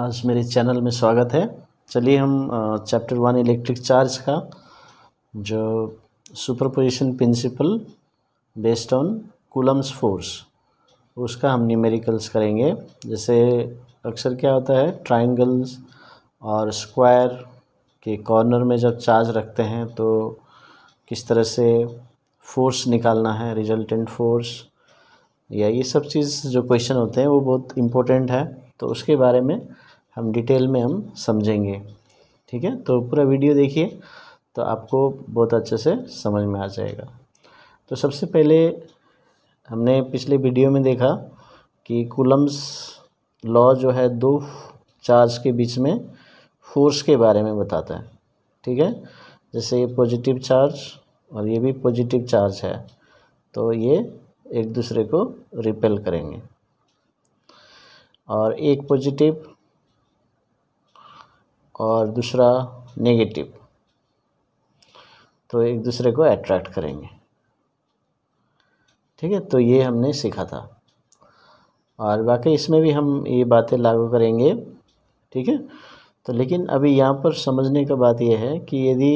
आज मेरे चैनल में स्वागत है चलिए हम चैप्टर वन इलेक्ट्रिक चार्ज का जो superposition principle based on Coulomb's force उसका हम न्यूमेरिकल्स करेंगे जैसे अक्सर क्या होता है ट्राइंगल्स और स्क्वायर के कॉर्नर में जब चार्ज रखते हैं तो किस तरह से फोर्स निकालना है रिजल्टेंट फोर्स या ये सब चीज़ जो क्वेश्चन होते हैं वो बहुत इम्पोर्टेंट है तो उसके बारे में हम डिटेल में हम समझेंगे ठीक है तो पूरा वीडियो देखिए तो आपको बहुत अच्छे से समझ में आ जाएगा तो सबसे पहले हमने पिछले वीडियो में देखा कि कुलम्स लॉ जो है दो चार्ज के बीच में फोर्स के बारे में बताता है ठीक है जैसे ये पॉजिटिव चार्ज और ये भी पॉजिटिव चार्ज है तो ये एक दूसरे को रिपेल करेंगे और एक पॉजिटिव और दूसरा नेगेटिव तो एक दूसरे को अट्रैक्ट करेंगे ठीक है तो ये हमने सीखा था और वाकई इसमें भी हम ये बातें लागू करेंगे ठीक है तो लेकिन अभी यहाँ पर समझने का बात यह है कि यदि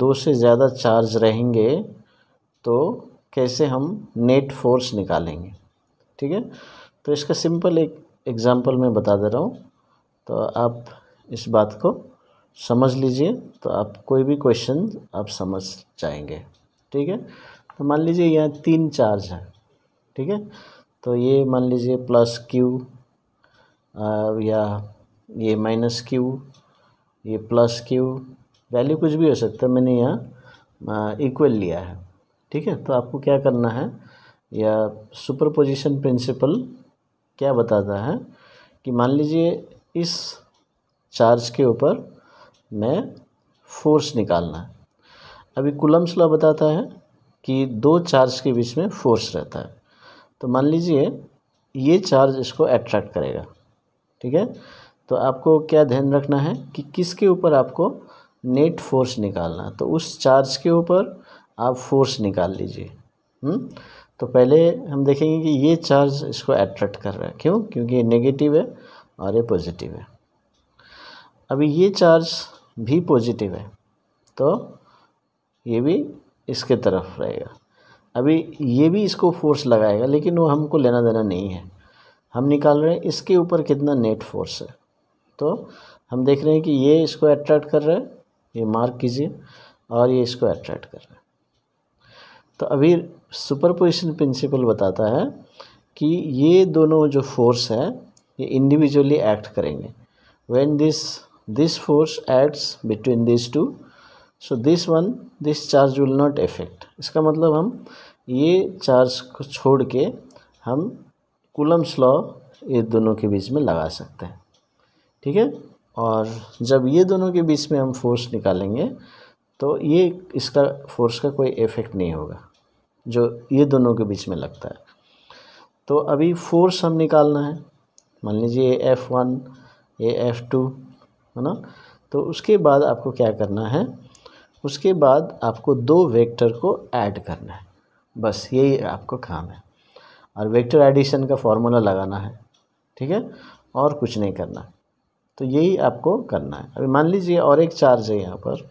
दो से ज़्यादा चार्ज रहेंगे तो कैसे हम नेट फोर्स निकालेंगे ठीक है तो इसका सिंपल एक एग्ज़ाम्पल मैं बता दे रहा हूँ तो आप इस बात को समझ लीजिए तो आप कोई भी क्वेश्चन आप समझ जाएंगे ठीक है तो मान लीजिए यहाँ तीन चार्ज हैं ठीक है तो ये मान लीजिए प्लस क्यू या ये माइनस क्यू ये प्लस क्यू वैल्यू कुछ भी हो सकता है मैंने यहाँ इक्वल लिया है ठीक है तो आपको क्या करना है या सुपरपोजिशन प्रिंसिपल क्या बताता है कि मान लीजिए इस चार्ज के ऊपर में फोर्स निकालना है अभी कुलम्स लॉ बताता है कि दो चार्ज के बीच में फोर्स रहता है तो मान लीजिए ये चार्ज इसको अट्रैक्ट करेगा ठीक है तो आपको क्या ध्यान रखना है कि किसके ऊपर आपको नेट फोर्स निकालना तो उस चार्ज के ऊपर आप फोर्स निकाल लीजिए हम्म? तो पहले हम देखेंगे कि ये चार्ज इसको अट्रैक्ट कर रहा है क्यों क्योंकि ये नेगेटिव है और ये पॉजिटिव है अभी ये चार्ज भी पॉजिटिव है तो ये भी इसके तरफ रहेगा अभी ये भी इसको फोर्स लगाएगा लेकिन वो हमको लेना देना नहीं है हम निकाल रहे हैं इसके ऊपर कितना नेट फोर्स है तो हम देख रहे हैं कि ये इसको अट्रैक्ट कर रहा है ये मार्क कीजिए और ये इसको अट्रैक्ट कर रहा है तो अभी सुपर पोजिशन प्रिंसिपल बताता है कि ये दोनों जो फोर्स है ये इंडिविजुअली एक्ट करेंगे when this this force acts between these two so this one this charge will not affect इसका मतलब हम ये चार्ज को छोड़ के हम कुलम्स लॉ ये दोनों के बीच में लगा सकते हैं ठीक है और जब ये दोनों के बीच में हम फोर्स निकालेंगे तो ये इसका फोर्स का कोई इफेक्ट नहीं होगा जो ये दोनों के बीच में लगता है तो अभी फोर्स हम निकालना है मान लीजिए एफ़ वन ये एफ़ टू है ना तो उसके बाद आपको क्या करना है उसके बाद आपको दो वेक्टर को ऐड करना है बस यही आपको काम है और वेक्टर एडिशन का फॉर्मूला लगाना है ठीक है और कुछ नहीं करना तो यही आपको करना है अभी मान लीजिए और एक चार्ज है यहाँ पर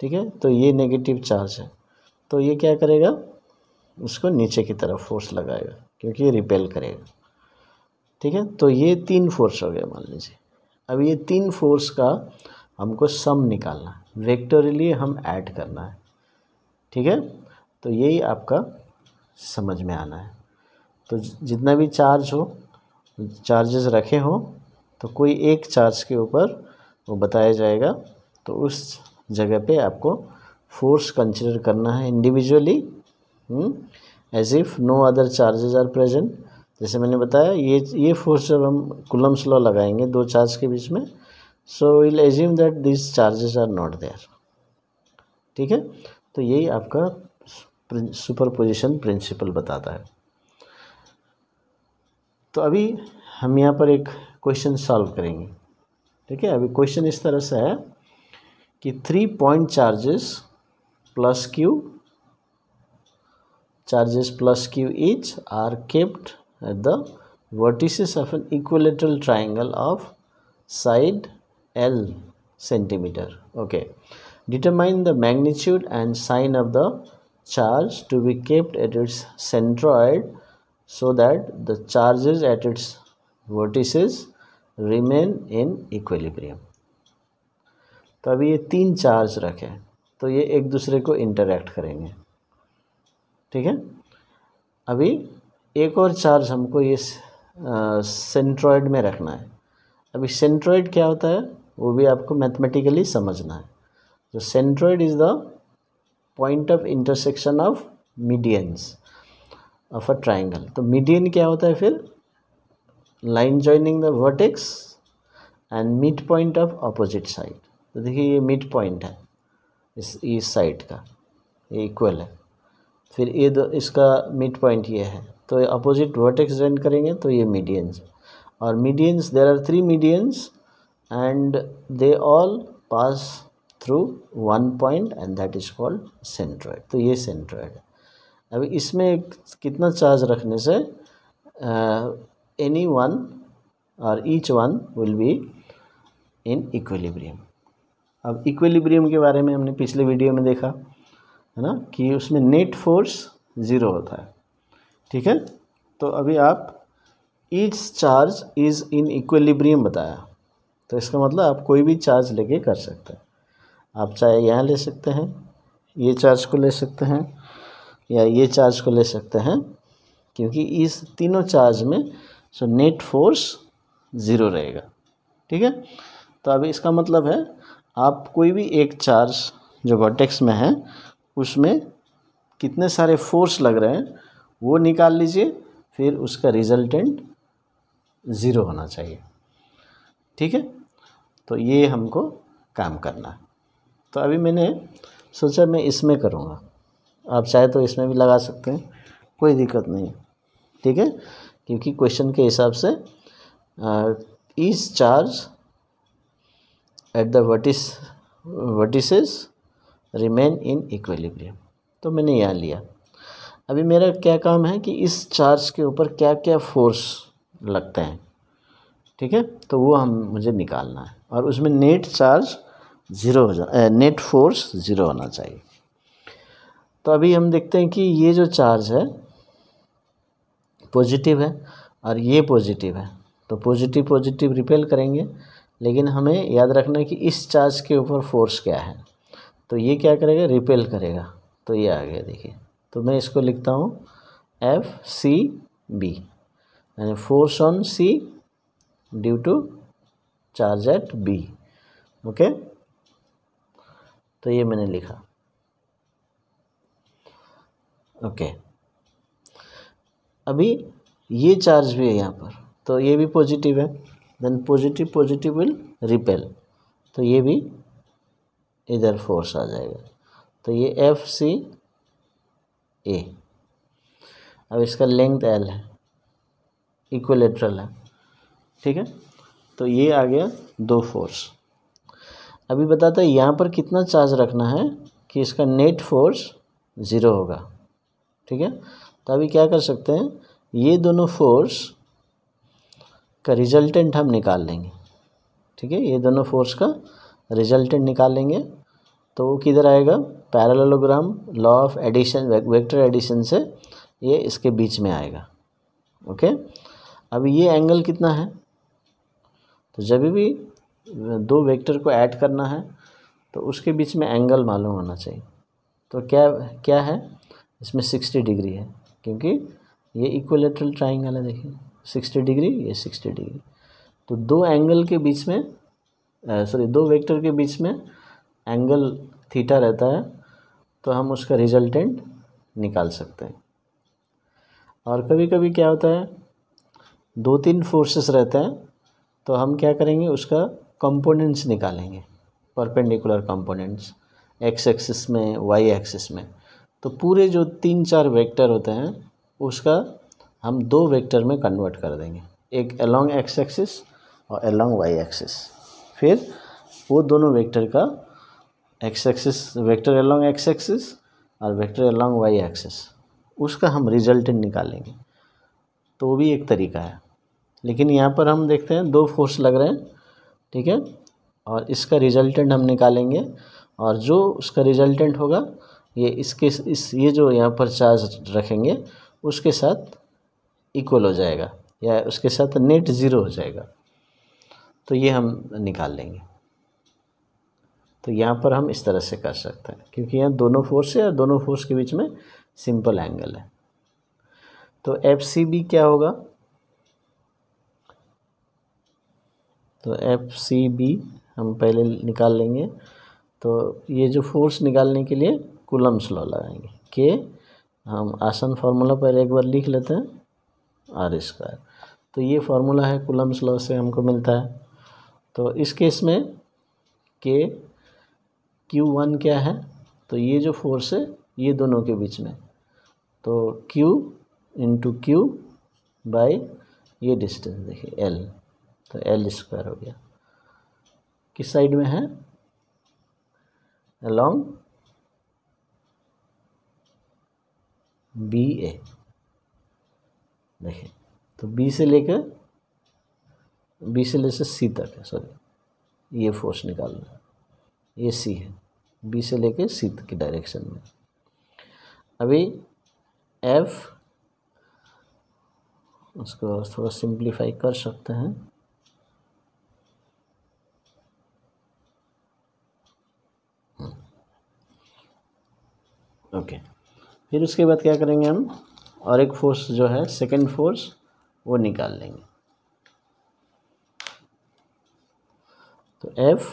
ठीक है तो ये नेगेटिव चार्ज है तो ये क्या करेगा उसको नीचे की तरफ फोर्स लगाएगा क्योंकि ये रिपेल करेगा ठीक है तो ये तीन फोर्स हो गया मान लीजिए अब ये तीन फोर्स का हमको सम निकालना है वेक्टरली हम ऐड करना है ठीक है तो यही आपका समझ में आना है तो जितना भी चार्ज हो चार्जेस रखे हों तो कोई एक चार्ज के ऊपर वो बताया जाएगा तो उस जगह पे आपको फोर्स कंसिडर करना है individually as if no other charges are present जैसे मैंने बताया ये ये फोर्स जब हम कुलम्स लॉ लगाएंगे दो चार्ज के बीच में so will assume that this charges are not there ठीक है तो यही आपका सुपर पोजिशन प्रिंसिपल बताता है तो अभी हम यहाँ पर एक क्वेश्चन सॉल्व करेंगे ठीक है अभी क्वेश्चन इस तरह से है कि three point charges plus Q charges plus Q each are kept at the vertices of an equilateral triangle of side L centimeter. Okay. Determine the magnitude and sign of the charge to be kept at its centroid so that the charges at its vertices remain in equilibrium. तो अभी ये तीन charge रखें तो ये एक दूसरे को इंटरेक्ट करेंगे ठीक है अभी एक और चार्ज हमको इस सेंट्रॉयड में रखना है अभी सेंट्रॉयड क्या होता है वो भी आपको मैथमेटिकली समझना है तो centroid is the point of intersection of medians of a triangle तो मीडियन क्या होता है फिर line joining the vertex and mid point of opposite side तो देखिए ये मिड पॉइंट है इस इस साइड का ये इक्वल है फिर ये दो इसका मिड पॉइंट ये है तो अपोजिट वर्टेक्स ड्रेन करेंगे तो ये मीडियंस और medians there are three medians and they all pass through one point and that is called centroid तो ये सेंट्रॉइड है अभी इसमें कितना चार्ज रखने से एनी वन और each one will be in equilibrium अब इक्विलिब्रियम के बारे में हमने पिछले वीडियो में देखा है ना कि उसमें नेट फोर्स ज़ीरो होता है ठीक है तो अभी आप each charge is in equilibrium बताया तो इसका मतलब आप कोई भी चार्ज लेके कर सकते हैं आप चाहे यहाँ ले सकते हैं ये चार्ज को ले सकते हैं या ये चार्ज को ले सकते हैं क्योंकि इस तीनों चार्ज में सो नेट फोर्स ज़ीरो रहेगा ठीक है तो अभी इसका मतलब है आप कोई भी एक चार्ज जो वर्टेक्स में है उसमें कितने सारे फोर्स लग रहे हैं वो निकाल लीजिए फिर उसका रिजल्टेंट ज़ीरो होना चाहिए ठीक है तो ये हमको काम करना है तो अभी मैंने सोचा मैं इसमें करूँगा आप चाहे तो इसमें भी लगा सकते हैं कोई दिक्कत नहीं ठीक है क्योंकि क्वेश्चन के हिसाब से इस charge at the vertices vertices remain in equilibrium तो मैंने यहाँ लिया अभी मेरा क्या काम है कि इस चार्ज के ऊपर क्या क्या फोर्स लगते हैं ठीक है तो वो हम मुझे निकालना है और उसमें नेट चार्ज ज़ीरो हो जा नेट फोर्स ज़ीरो होना चाहिए तो अभी हम देखते हैं कि ये जो चार्ज है पॉजिटिव है और ये पॉजिटिव है तो पॉजिटिव पॉजिटिव रिपेल करेंगे लेकिन हमें याद रखना है कि इस चार्ज के ऊपर फोर्स क्या है तो ये क्या करेगा रिपेल करेगा तो ये आ गया देखिए तो मैं इसको लिखता हूँ एफ सी बी यानी force on C due to charge at B okay तो ये मैंने लिखा ओके okay. अभी ये चार्ज भी है यहाँ पर तो ये भी पॉजिटिव है then positive positive will repel तो ये भी इधर फोर्स आ जाएगा तो ये एफ सी ए अब इसका लेंथ एल है इक्वलेट्रल है ठीक है तो ये आ गया दो फोर्स अभी बताता है यहाँ पर कितना चार्ज रखना है कि इसका नेट फोर्स ज़ीरो होगा ठीक है तो अभी क्या कर सकते हैं ये दोनों फोर्स का रिजल्टेंट हम निकाल लेंगे ठीक है ये दोनों फोर्स का रिजल्टेंट निकाल लेंगे तो वो किधर आएगा parallelogram law of addition vector addition से ये इसके बीच में आएगा ओके अब ये एंगल कितना है तो जब भी दो वेक्टर को ऐड करना है तो उसके बीच में एंगल मालूम होना चाहिए तो क्या क्या है इसमें सिक्सटी डिग्री है क्योंकि ये इक्वलेट्रल ट्राइंगल है देखिए सिक्सटी डिग्री ये सिक्सटी डिग्री तो दो एंगल के बीच में सॉरी दो वेक्टर के बीच में एंगल थीटा रहता है तो हम उसका रिजल्टेंट निकाल सकते हैं और कभी कभी क्या होता है दो तीन फोर्सेस रहते हैं तो हम क्या करेंगे उसका कंपोनेंट्स निकालेंगे परपेंडिकुलर कंपोनेंट्स एक्स एक्सिस में वाई एक्सिस में तो पूरे जो तीन चार वेक्टर होते हैं उसका हम दो वेक्टर में कन्वर्ट कर देंगे एक अलोंग एक्स एक्सिस और अलोंग वाई एक्सिस फिर वो दोनों वेक्टर का X axis vector along X axis और वेक्टर अलोंग वाई एक्सिस उसका हम रिजल्टेंट निकालेंगे तो वो भी एक तरीका है लेकिन यहाँ पर हम देखते हैं दो फोर्स लग रहे हैं ठीक है और इसका रिजल्टेंट हम निकालेंगे और जो उसका रिजल्टेंट होगा ये इसके इस ये जो यहाँ पर चार्ज रखेंगे उसके साथ इक्वल हो जाएगा या उसके साथ नेट ज़ीरो हो जाएगा तो ये हम निकाल लेंगे तो यहाँ पर हम इस तरह से कर सकते हैं क्योंकि यहाँ दोनों फोर्स है और दोनों फोर्स के बीच में सिंपल एंगल है तो एफ सी बी क्या होगा तो एफ सी बी हम पहले निकाल लेंगे तो ये जो फोर्स निकालने के लिए कुलम्स लॉ लगाएंगे के हम आसन फार्मूला पहले एक बार लिख लेते हैं आर स्क्वायर तो ये फार्मूला है कुलम्स लॉ से हमको मिलता है तो इस केस में के क्यू वन क्या है तो ये जो फोर्स है ये दोनों के बीच में तो क्यू इंटू क्यू बाई ये डिस्टेंस देखिए एल तो एल स्क्वायर हो गया किस साइड में है अलोंग बी ए देखिए तो बी से लेकर बी से लेकर सी तक है सॉरी ये फोर्स निकालना है ए सी है बी से लेके सी के डायरेक्शन में अभी एफ उसको थोड़ा सिंप्लीफाई कर सकते हैं ओके hmm। फिर उसके बाद क्या करेंगे हम और एक फोर्स जो है सेकंड फोर्स वो निकाल लेंगे तो F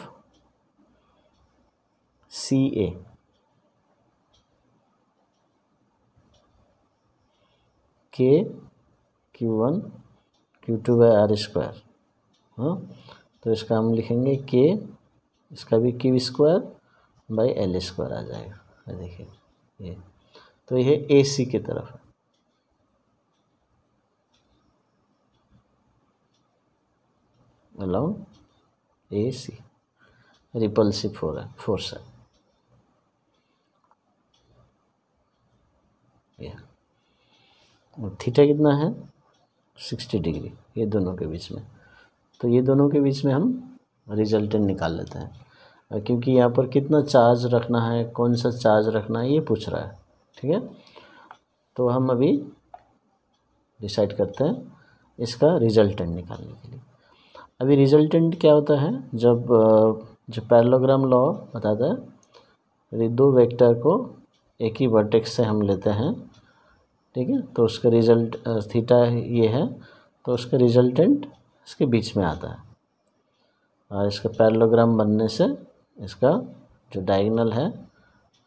C A k Q one Q two by R square हाँ तो इसका हम लिखेंगे के इसका भी Q square by L square आ जाएगा देखिए ये तो यह ए सी की तरफ है अलाउ ए सी रिपल्सिव फोर है फोर्स है ये और थीटा कितना है सिक्सटी डिग्री ये दोनों के बीच में तो ये दोनों के बीच में हम रिजल्टेंट निकाल लेते हैं क्योंकि यहाँ पर कितना चार्ज रखना है कौन सा चार्ज रखना है ये पूछ रहा है ठीक है तो हम अभी डिसाइड करते हैं इसका रिजल्टेंट निकालने के लिए अभी रिजल्टेंट क्या होता है जब जो पैरलोग्राम लॉ बताता है दो वेक्टर को एक ही वर्टेक्स से हम लेते हैं ठीक है तो उसका रिजल्ट थीटा ये है तो उसका रिजल्टेंट इसके बीच में आता है और इसका पैरलोग्राम बनने से इसका जो डायगनल है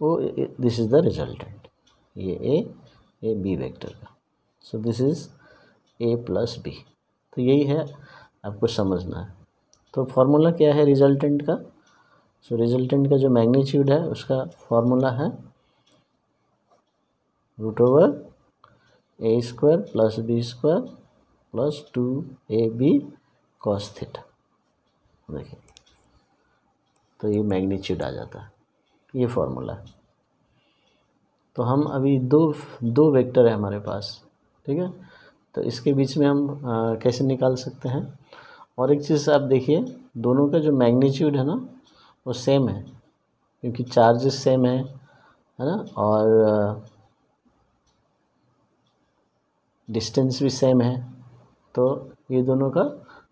वो दिस इज़ द रिजल्टेंट ये ए ए बी वेक्टर का so this is A plus B तो यही है आपको समझना है तो फार्मूला क्या है रिजल्टेंट का सो so, रिजल्टेंट का जो मैग्नीट्यूड है उसका फार्मूला है root over A square plus B square plus two A B cos theta देखिए तो ये मैग्नीट्यूड आ जाता है ये फॉर्मूला तो हम अभी दो दो वेक्टर है हमारे पास ठीक है तो इसके बीच में हम आ, कैसे निकाल सकते हैं और एक चीज़ आप देखिए दोनों का जो मैग्नीट्यूड है ना वो सेम है क्योंकि चार्जेस सेम है है ना और डिस्टेंस भी सेम है तो ये दोनों का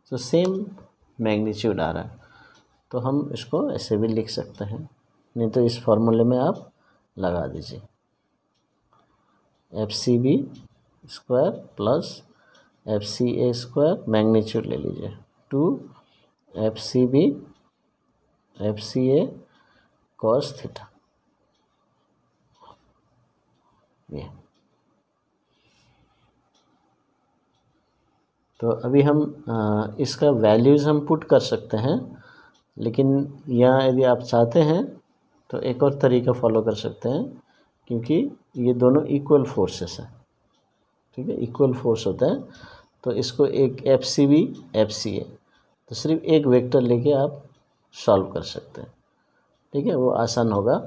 तो सेम मैग्नीट्यूड आ रहा है तो हम इसको ऐसे भी लिख सकते हैं नहीं तो इस फॉर्मूले में आप लगा दीजिए F C B square plus F C A square magnitude ले लीजिए two F C B F C A cos theta ये तो अभी हम इसका वैल्यूज़ हम पुट कर सकते हैं लेकिन यहाँ यदि आप चाहते हैं तो एक और तरीका फॉलो कर सकते हैं क्योंकि ये दोनों इक्वल फोर्सेस हैं ठीक है इक्वल फोर्स होता है तो इसको एक F C B F C A तो सिर्फ एक वेक्टर लेके आप सॉल्व कर सकते हैं ठीक है वो आसान होगा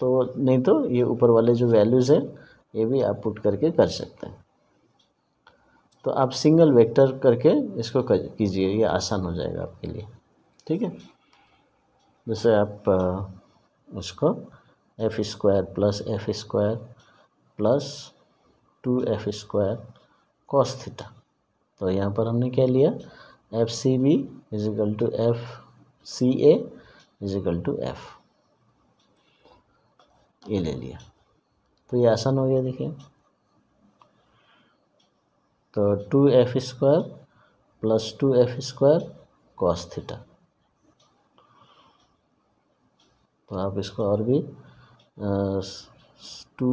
तो नहीं तो ये ऊपर वाले जो वैल्यूज़ हैं ये भी आप पुट करके कर सकते हैं तो आप सिंगल वेक्टर करके इसको कीजिए ये आसान हो जाएगा आपके लिए ठीक है जैसे आप उसको F square plus F square plus two F square cos theta तो यहाँ पर हमने क्या लिया F C B is equal two F C A is equal two F ये ले लिया तो ये आसान हो गया देखिए तो two F square plus two F square cos theta तो आप इसको और भी टू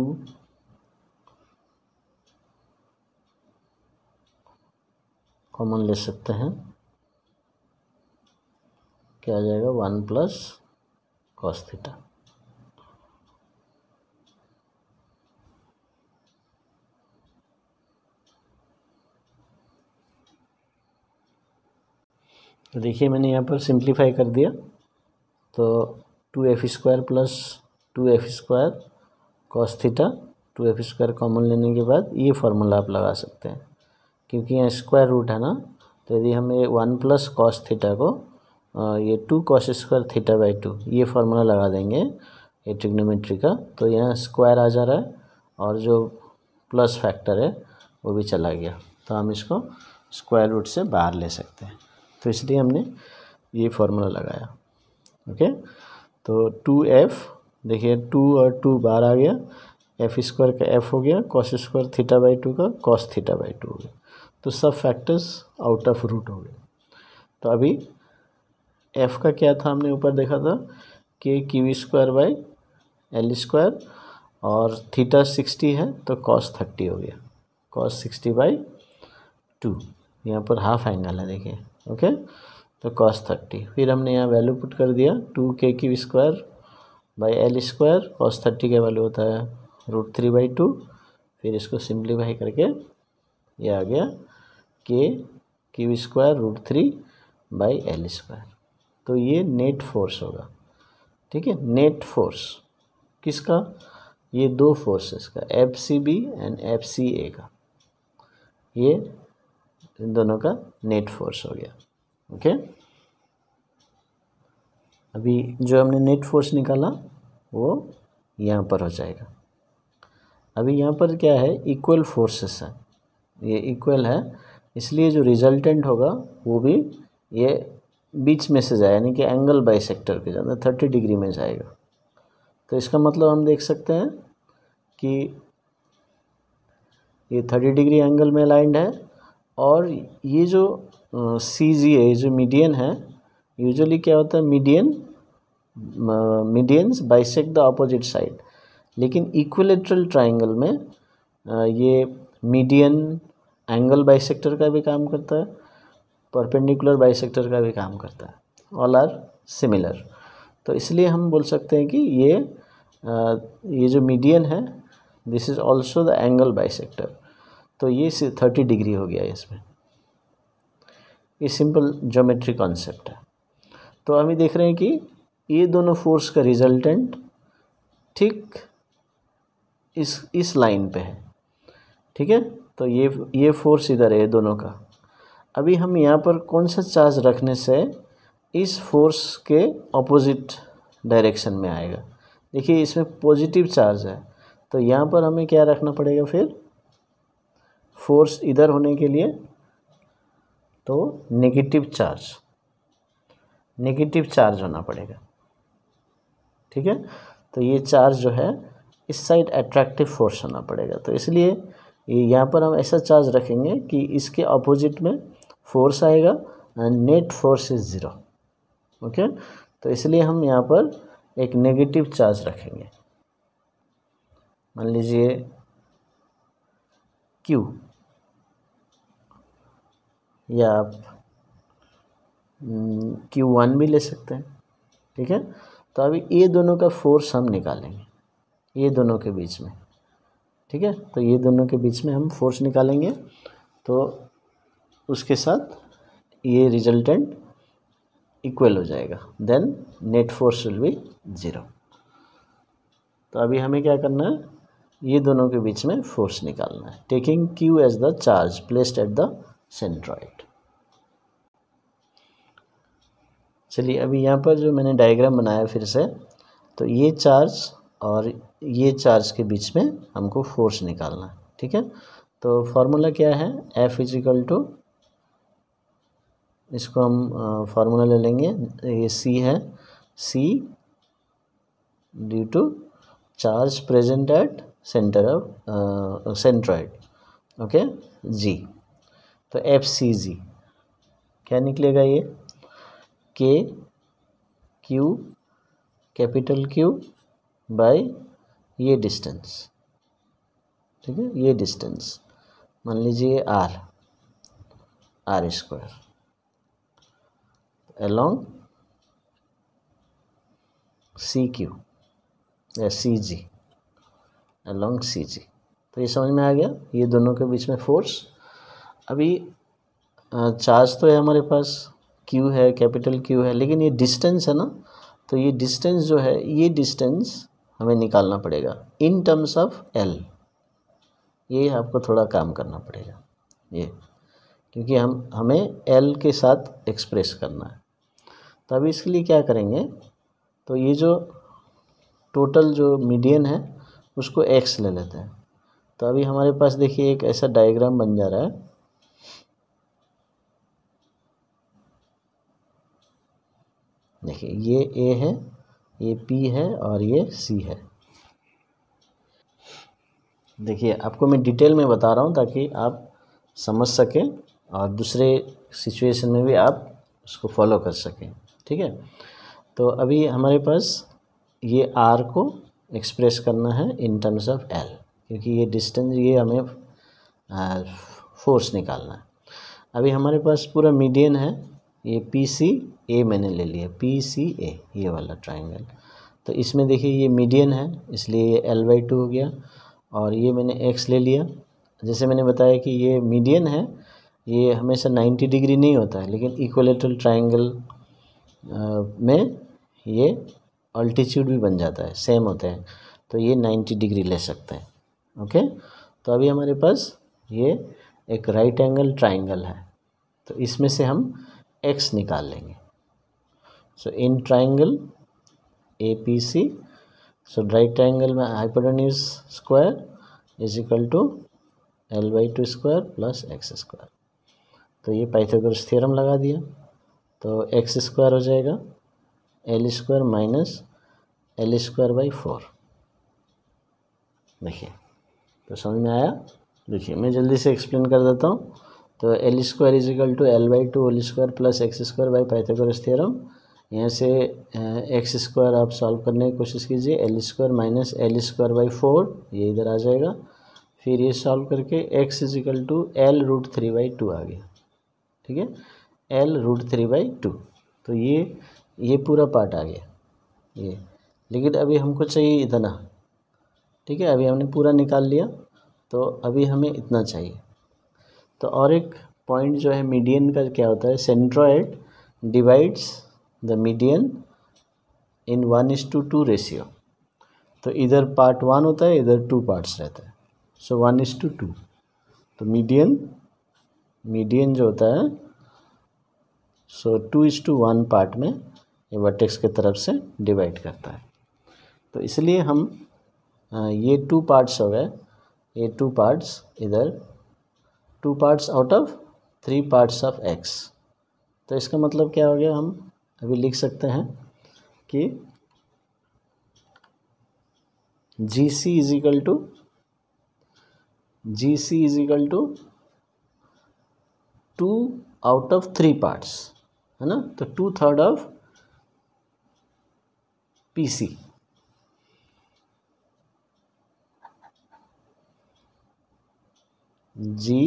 कॉमन ले सकते हैं क्या आ जाएगा वन प्लस कॉस थीटा तो देखिए मैंने यहाँ पर सिंप्लीफाई कर दिया तो two F square plus two F square cos theta two F square common लेने के बाद ये फार्मूला आप लगा सकते हैं क्योंकि यहाँ स्क्वायर रूट है ना तो यदि हम ये वन प्लस कॉस थीटा को ये two cos square theta by two ये फार्मूला लगा देंगे ये ट्रिग्नोमेट्री का तो यहाँ स्क्वायर आ जा रहा है और जो प्लस फैक्टर है वो भी चला गया तो हम इसको स्क्वायर रूट से बाहर ले सकते हैं तो इसलिए हमने ये फार्मूला लगाया ओके तो टू एफ़ देखिए टू और टू बार आ गया एफ स्क्वायर का एफ हो गया cos square theta by two का कॉस थीटा बाई टू हो गया तो सब फैक्टर्स आउट ऑफ रूट हो गए तो अभी एफ का क्या था हमने ऊपर देखा था कि Q square by L square और थीटा सिक्सटी है तो कॉस थर्टी हो गया कॉस सिक्सटी बाई टू यहाँ पर हाफ एंगल है देखिए ओके तो कॉस थर्टी फिर हमने यहाँ वैल्यू पुट कर दिया two K Q square by L square cos thirty का वैल्यू होता है रूट थ्री बाई टू फिर इसको सिंप्लीफाई करके ये आ गया K Q square root three by L square तो ये नेट फोर्स होगा ठीक है नेट फोर्स किसका ये दो फोर्सेस का F C B and F C A का ये तो इन दोनों का नेट फोर्स हो गया ओके अभी जो हमने नेट फोर्स निकाला वो यहाँ पर हो जाएगा अभी यहाँ पर क्या है इक्वल फोर्सेस है ये इक्वल है इसलिए जो रिजल्टेंट होगा वो भी ये बीच में से जाए यानी कि एंगल बाई सेक्टर पर जाना थर्टी डिग्री में जाएगा तो इसका मतलब हम देख सकते हैं कि ये थर्टी डिग्री एंगल में लाइंड है और ये जो सी जी है जो मीडियन है यूजुअली क्या होता है median medians bisect the opposite side लेकिन इक्विलेटरल ट्राइंगल में ये मीडियन एंगल बाइसेक्टर का भी काम करता है परपेंडिकुलर बाइसेक्टर का भी काम करता है ऑल आर सिमिलर तो इसलिए हम बोल सकते हैं कि ये ये जो मीडियन है this is also the angle bisector तो ये थर्टी डिग्री हो गया इसमें ये सिंपल ज्योमेट्री कॉन्सेप्ट है तो अभी देख रहे हैं कि ये दोनों फोर्स का रिजल्टेंट ठीक इस इस लाइन पे है ठीक है तो ये ये फोर्स इधर है दोनों का अभी हम यहाँ पर कौन सा चार्ज रखने से इस फोर्स के ऑपोजिट डायरेक्शन में आएगा देखिए इसमें पॉजिटिव चार्ज है तो यहाँ पर हमें क्या रखना पड़ेगा फिर फोर्स इधर होने के लिए तो नेगेटिव चार्ज नेगेटिव चार्ज होना पड़ेगा ठीक है तो ये चार्ज जो है इस साइड अट्रैक्टिव फोर्स होना पड़ेगा तो इसलिए यहाँ पर हम ऐसा चार्ज रखेंगे कि इसके अपोजिट में फोर्स आएगा and net force is zero okay तो इसलिए हम यहाँ पर एक नेगेटिव चार्ज रखेंगे मान लीजिए क्यू या आप क्यू हम्म, वन भी ले सकते हैं ठीक है तो अभी ये दोनों का फोर्स हम निकालेंगे ये दोनों के बीच में ठीक है तो ये दोनों के बीच में हम फोर्स निकालेंगे तो उसके साथ ये रिजल्टेंट इक्वल हो जाएगा then net force will be zero तो अभी हमें क्या करना है ये दोनों के बीच में फोर्स निकालना है taking Q as the charge placed at the centroid चलिए अभी यहाँ पर जो मैंने डायग्राम बनाया फिर से तो ये चार्ज और ये चार्ज के बीच में हमको फोर्स निकालना है ठीक है तो फार्मूला क्या है एफ इजिकल टू इसको हम फार्मूला ले लेंगे ये सी है C due to charge present at center of centroid okay जी तो एफ सी जी क्या निकलेगा ये K Q capital Q by ये डिस्टेंस ठीक है ये डिस्टेंस मान लीजिए R R square along C Q या सी जी अलोंग सी जी तो ये समझ में आ गया ये दोनों के बीच में फोर्स अभी चार्ज तो है हमारे पास क्यू है कैपिटल क्यू है लेकिन ये डिस्टेंस है ना तो ये डिस्टेंस जो है ये डिस्टेंस हमें निकालना पड़ेगा इन टर्म्स ऑफ एल ये आपको थोड़ा काम करना पड़ेगा ये क्योंकि हम हमें एल के साथ एक्सप्रेस करना है तो अभी इसके लिए क्या करेंगे तो ये जो टोटल जो मीडियन है उसको एक्स ले लेते हैं तो अभी हमारे पास देखिए एक ऐसा डायग्राम बन जा रहा है देखिए ये ए है ये पी है और ये सी है देखिए आपको मैं डिटेल में बता रहा हूँ ताकि आप समझ सकें और दूसरे सिचुएशन में भी आप उसको फॉलो कर सकें ठीक है तो अभी हमारे पास ये आर को एक्सप्रेस करना है इन टर्म्स ऑफ एल क्योंकि ये डिस्टेंस ये हमें फोर्स निकालना है अभी हमारे पास पूरा मीडियन है ये पी सी ए मैंने ले लिया पी सी ए ये वाला ट्राइंगल तो इसमें देखिए ये मीडियन है इसलिए ये एल बाई टू हो गया और ये मैंने एक्स ले लिया जैसे मैंने बताया कि ये मीडियन है ये हमेशा नाइन्टी डिग्री नहीं होता है लेकिन इक्वलेटरल ट्राइंगल में ये अल्टीट्यूड भी बन जाता है सेम होते हैं तो ये नाइन्टी डिग्री ले सकते हैं ओके तो अभी हमारे पास ये एक राइट एंगल ट्राइंगल है तो इसमें से हम एक्स निकाल लेंगे so in triangle A P C so right triangle में hypotenuse square is equal to L by two square plus X square तो ये पाइथागोरस थ्योरम लगा दिया तो एक्स स्क्वायर हो जाएगा L square minus L square by four देखिए तो समझ में आया देखिए मैं जल्दी से एक्सप्लेन कर देता हूँ तो L square is equal to L by two whole square plus X square by Pythagoras theorem यहाँ से एक्स स्क्वायर आप सॉल्व करने की कोशिश कीजिए L square minus L square by four ये इधर आ जाएगा फिर ये सॉल्व करके X is equal to L root three by two आ गया ठीक है L root three by two तो ये ये पूरा पार्ट आ गया ये लेकिन अभी हमको चाहिए इतना ठीक है अभी हमने पूरा निकाल लिया तो अभी हमें इतना चाहिए तो और एक पॉइंट जो है मीडियन का क्या होता है centroid divides the median in one is to two ratio तो इधर पार्ट वन होता है इधर टू पार्ट्स रहता है so one is to two तो मीडियन मीडियन जो होता है so two is to one part में ये वर्टेक्स की तरफ से डिवाइड करता है तो इसलिए हम ये टू पार्ट्स हो गए ये टू पार्ट्स इधर two parts out of three parts of X तो इसका मतलब क्या हो गया हम अभी लिख सकते हैं कि G C is equal to G C is equal to two out of three parts है ना तो two third of P C G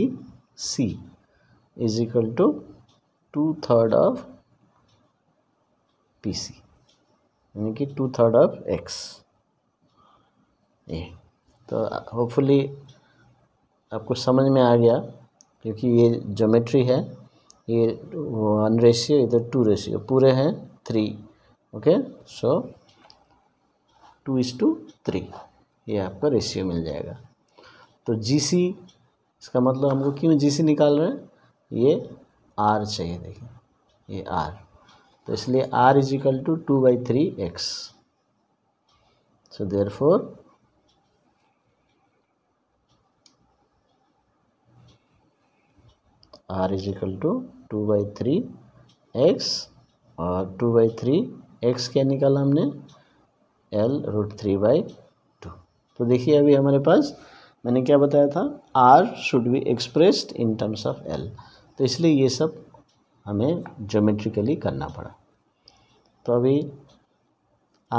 C is equal to two third of P C यानी कि टू थर्ड ऑफ एक्स ये तो hopefully आपको समझ में आ गया क्योंकि ये ज्योमेट्री है ये वन रेशियो इधर टू रेशियो पूरे हैं three okay so two is to three ये आपका रेशियो मिल जाएगा तो जी सी इसका मतलब हमको क्यों जी सी निकाल रहे हैं ये आर चाहिए देखिए ये आर तो इसलिए R is equal to two by three X so therefore R is equal to two by three X और टू बाई थ्री एक्स क्या निकाला हमने L root three by two तो देखिए अभी हमारे पास मैंने क्या बताया था R should be expressed in terms of L तो इसलिए ये सब हमें जोमेट्रिकली करना पड़ा तो अभी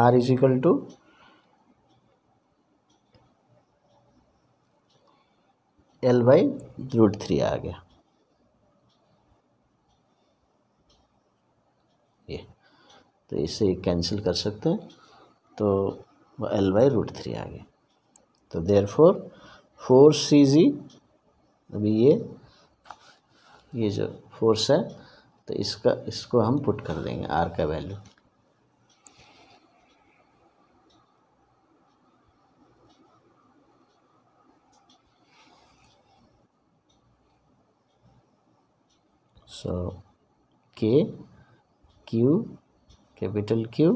R is equal to L by root three आ गया ये तो इसे कैंसिल कर सकते हैं तो एल बाई रूट थ्री आ गया तो देर फोर फोर सी जी अभी ये ये जो फोर्स है तो इसका इसको हम पुट कर देंगे आर का value so K Q capital Q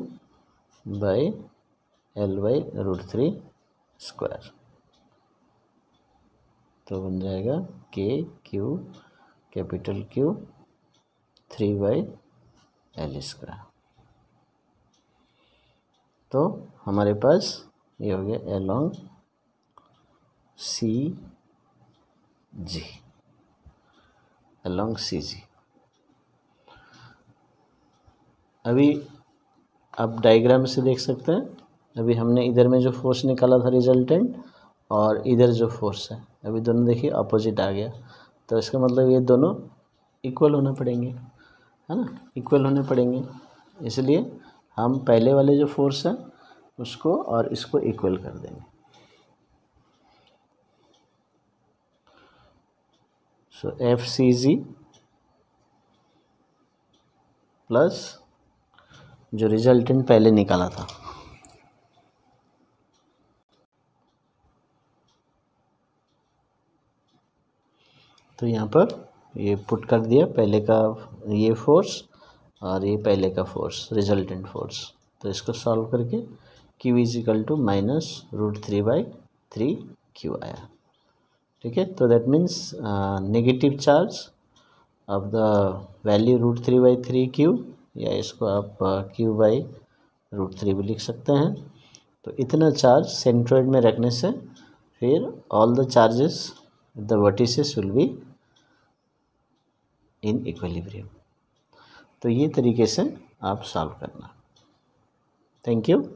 by L by root three square तो बन जाएगा K Q capital Q three by L square तो हमारे पास ये हो गया एलोंग सी जी एलोंग सी जी अभी आप डायग्राम से देख सकते हैं अभी हमने इधर में जो फोर्स निकाला था रिजल्टेंट और इधर जो फोर्स है अभी दोनों देखिए अपोजिट आ गया तो इसका मतलब ये दोनों इक्वल होने पड़ेंगे है ना इक्वल होने पड़ेंगे इसलिए हम पहले वाले जो फोर्स है उसको और इसको इक्वल कर देंगे so F C G plus जो रिजल्टेंट पहले निकाला था तो यहाँ पर ये पुट कर दिया पहले का ये फोर्स और ये पहले का फोर्स रिजल्टेंट फोर्स तो इसको सॉल्व करके Q is equal to minus root three by three Q आया ठीक है तो that means negative charge of the value root three by three Q या इसको आप क्यू बाई रूट थ्री भी लिख सकते हैं तो इतना चार्ज सेंट्रोइड में रखने से फिर all the charges the vertices will be in equilibrium तो ये तरीके से आप सॉल्व करना थैंक यू